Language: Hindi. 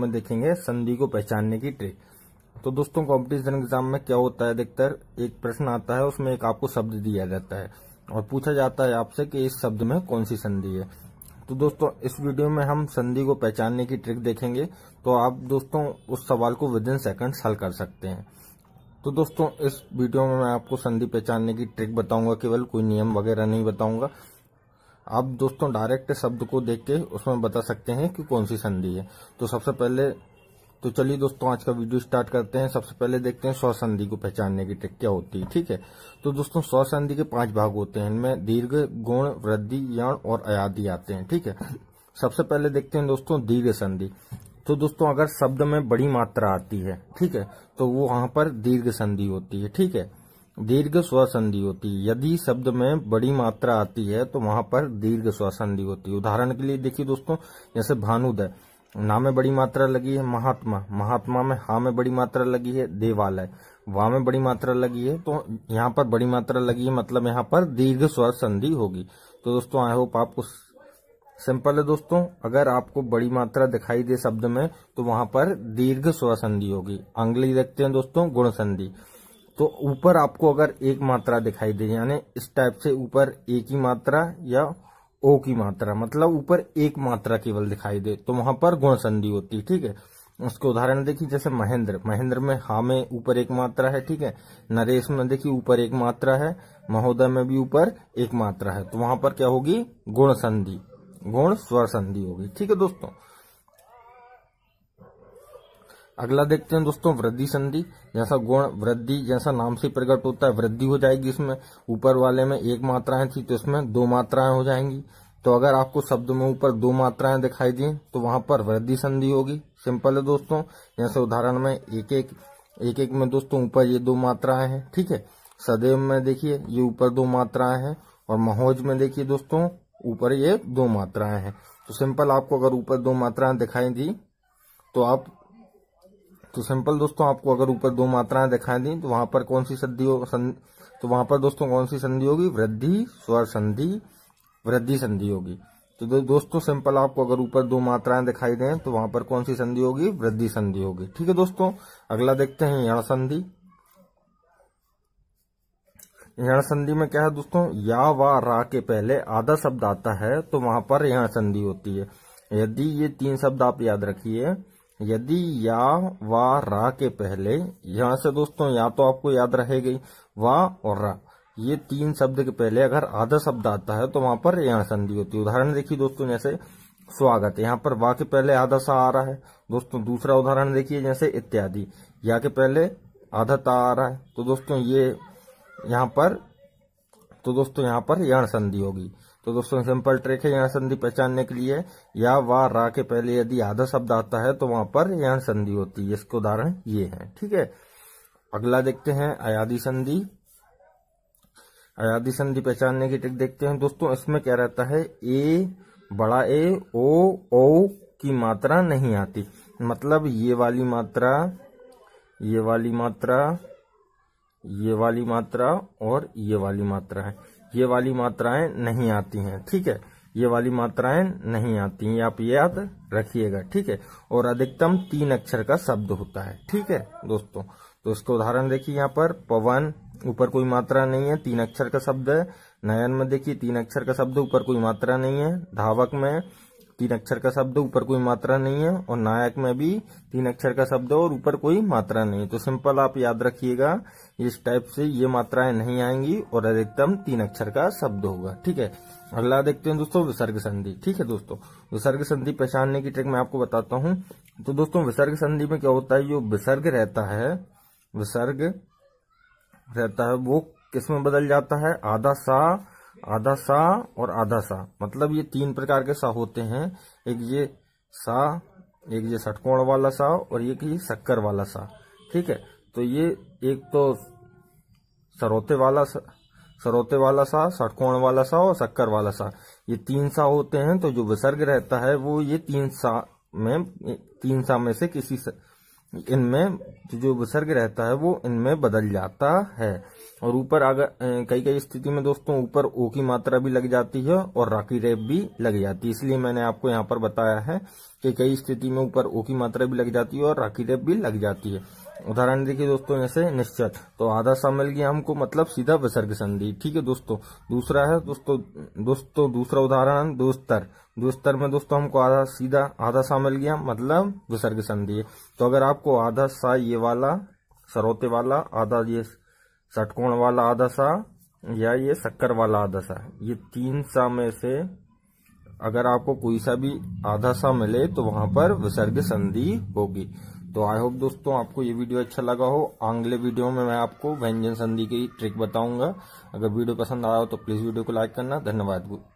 में देखेंगे संधि को पहचानने की ट्रिक तो दोस्तों कंपटीशन एग्जाम में क्या होता है अधिकतर एक प्रश्न आता है उसमें एक आपको शब्द दिया जाता है और पूछा जाता है आपसे कि इस शब्द में कौन सी संधि है तो दोस्तों इस वीडियो में हम संधि को पहचानने की ट्रिक देखेंगे तो आप दोस्तों उस सवाल को विद इन सेकेंड हल कर सकते हैं तो दोस्तों इस वीडियो में मैं आपको संधि पहचानने की ट्रिक बताऊंगा केवल कोई नियम वगैरह नहीं बताऊंगा आप दोस्तों डायरेक्ट शब्द को देख के उसमें बता सकते हैं कि कौन सी संधि है तो सबसे पहले तो चलिए दोस्तों आज का वीडियो स्टार्ट करते हैं सबसे पहले देखते हैं स्व संधि को पहचानने की ट्रिक क्या होती है ठीक है तो दोस्तों स्व संधि के पांच भाग होते हैं इनमें दीर्घ गुण वृद्धि यण और अयाधि आते हैं ठीक है सबसे पहले देखते हैं दोस्तों दीर्घ संधि तो दोस्तों अगर शब्द में बड़ी मात्रा आती है ठीक है तो वो वहां पर दीर्घ संधि होती है ठीक है दीर्घ स्वसंधि होती है यदि शब्द में बड़ी मात्रा आती है तो वहां पर दीर्घ स्वसंधि होती है उदाहरण के लिए देखिए दोस्तों जैसे भानुदय ना में बड़ी मात्रा लगी है महात्मा महात्मा में हा में बड़ी मात्रा लगी है देवालय वा में बड़ी मात्रा लगी है तो यहाँ पर बड़ी मात्रा लगी है मतलब यहाँ पर दीर्घ स्वर संधि होगी तो दोस्तों आई होप आपको सिंपल है दोस्तों अगर आपको बड़ी मात्रा दिखाई दे शब्द में तो वहां पर दीर्घ स्वर संधि होगी अंगली देखते हैं दोस्तों गुण संधि तो ऊपर आपको अगर एक मात्रा दिखाई दे यानी इस टाइप से ऊपर ए की मात्रा या ओ की मात्रा मतलब ऊपर एक मात्रा केवल दिखाई दे तो वहां पर गुण संधि होती है ठीक है उसके उदाहरण देखिए जैसे महेंद्र महेंद्र में हा में ऊपर एक मात्रा है ठीक है नरेश में देखिए ऊपर एक मात्रा है महोदय में भी ऊपर एक मात्रा है तो वहां पर क्या होगी गुण संधि गुण स्वर संधि होगी ठीक है दोस्तों अगला देखते हैं दोस्तों वृद्धि संधि जैसा गुण वृद्धि जैसा नाम से प्रकट होता है वृद्धि हो जाएगी इसमें ऊपर वाले में एक मात्राएं थी तो इसमें दो मात्राएं हो जाएंगी तो अगर आपको शब्द में ऊपर दो मात्राएं दिखाई दी तो वहां पर वृद्धि संधि होगी सिंपल है दोस्तों जैसे उदाहरण में एक एक एक एक में दोस्तों ऊपर ये दो मात्राएं हैं ठीक है सदैव में देखिए ये ऊपर दो मात्राएं हैं और महोज में देखिए दोस्तों ऊपर ये दो मात्राएं हैं तो सिंपल आपको अगर ऊपर दो मात्राएं दिखाई दी तो आप तो सिंपल दोस्तों आपको अगर ऊपर दो मात्राएं दिखाई दी तो वहां पर कौन सी संधि तो वहां पर दोस्तों कौन सी संधि होगी वृद्धि स्वर संधि वृद्धि संधि होगी तो दो, दोस्तों सिंपल आपको अगर ऊपर दो मात्राएं दिखाई दें तो वहां पर कौन सी संधि होगी वृद्धि संधि होगी ठीक है दोस्तों अगला देखते हैं यण संधि यण संधि में क्या है दोस्तों या व रा के पहले आधा शब्द आता है तो वहां पर यण संधि होती है यदि ये तीन शब्द आप याद रखिए यदि या वा रा के पहले यहां से दोस्तों या तो आपको याद रहेगी वा और रा ये तीन शब्द के पहले अगर आधा शब्द आता है तो वहां पर यहां संधि होती है उदाहरण देखिए दोस्तों जैसे स्वागत यहाँ पर वा के पहले आधा सा आ रहा है दोस्तों दूसरा उदाहरण देखिए जैसे इत्यादि या के पहले आधा ता आ रहा है तो दोस्तों ये यहाँ पर तो दोस्तों यहाँ पर यण संधि होगी तो दोस्तों सिंपल ट्रिक है यहाँ संधि पहचानने के लिए या वा रा के पहले यदि आधा शब्द आता है तो वहां पर यहाँ संधि होती है इसको उदाहरण ये है ठीक है अगला देखते हैं अयादी संधि अयादी संधि पहचानने की ट्रिक देखते हैं दोस्तों इसमें क्या रहता है ए बड़ा ए ओ ओ की मात्रा नहीं आती मतलब ये वाली मात्रा ये वाली मात्रा ये वाली मात्रा और ये वाली मात्रा है ये वाली मात्राएं नहीं आती हैं ठीक है ये वाली मात्राएं नहीं आती हैं आप ये याद रखिएगा ठीक है और अधिकतम तीन अक्षर का शब्द होता है ठीक है दोस्तों तो इसका उदाहरण देखिए यहाँ पर पवन ऊपर कोई मात्रा नहीं है तीन अक्षर का शब्द है नयन में देखिए तीन अक्षर का शब्द ऊपर कोई मात्रा नहीं है धावक में तीन अक्षर का शब्द ऊपर कोई मात्रा नहीं है और नायक में भी तीन अक्षर का शब्द और ऊपर कोई मात्रा नहीं तो सिंपल आप याद रखिएगा इस टाइप से ये मात्राएं नहीं आएंगी और अधिकतम तीन अक्षर का शब्द होगा ठीक है अगला देखते हैं दोस्तों विसर्ग संधि ठीक है दोस्तों विसर्ग संधि पहचानने की ट्रिक मैं आपको बताता हूँ तो दोस्तों विसर्ग संधि में क्या होता है जो विसर्ग रहता है विसर्ग रहता है वो किसमें बदल जाता है आधा सा आधा सा और आधा सा मतलब ये तीन प्रकार के सा होते हैं एक ये सा एक ये षटकोण वाला सा और एक ये शक्कर वाला सा ठीक है तो ये एक तो सरोते वाला सा सरोते वाला सा षटकोण वाला सा और शक्कर वाला सा ये तीन सा होते हैं तो जो विसर्ग रहता है वो ये तीन सा में तीन सा में से किसी इनमें जो विसर्ग रहता है वो इनमें बदल जाता है और ऊपर अगर कई कई स्थिति में दोस्तों ऊपर ओ की मात्रा भी लग जाती है और राकी रेप भी लग जाती है इसलिए मैंने आपको यहाँ पर बताया है कि कई स्थिति में ऊपर ओ की मात्रा भी लग जाती है और राकी रेप भी लग जाती है उदाहरण देखिए दोस्तों जैसे निश्चत तो आधा सा मिल गया हमको मतलब सीधा विसर्ग संधि ठीक है दोस्तों दूसरा है दोस्तों दोस्तों दूसरा उदाहरण दोस्तर दोस्तर में दोस्तों हमको आधा सीधा आधा सा मिल गया मतलब विसर्ग संधि तो अगर आपको आधा सा ये वाला सरोते वाला आधा ये षटकोण वाला आधा सा या ये शक्कर वाला आधा सा ये तीन सा में से अगर आपको कोई सा भी आधा सा मिले तो वहां पर विसर्ग संधि होगी तो आई होप दोस्तों आपको ये वीडियो अच्छा लगा हो अगले वीडियो में मैं आपको व्यंजन संधि की ट्रिक बताऊंगा अगर वीडियो पसंद आया हो तो प्लीज वीडियो को लाइक करना धन्यवाद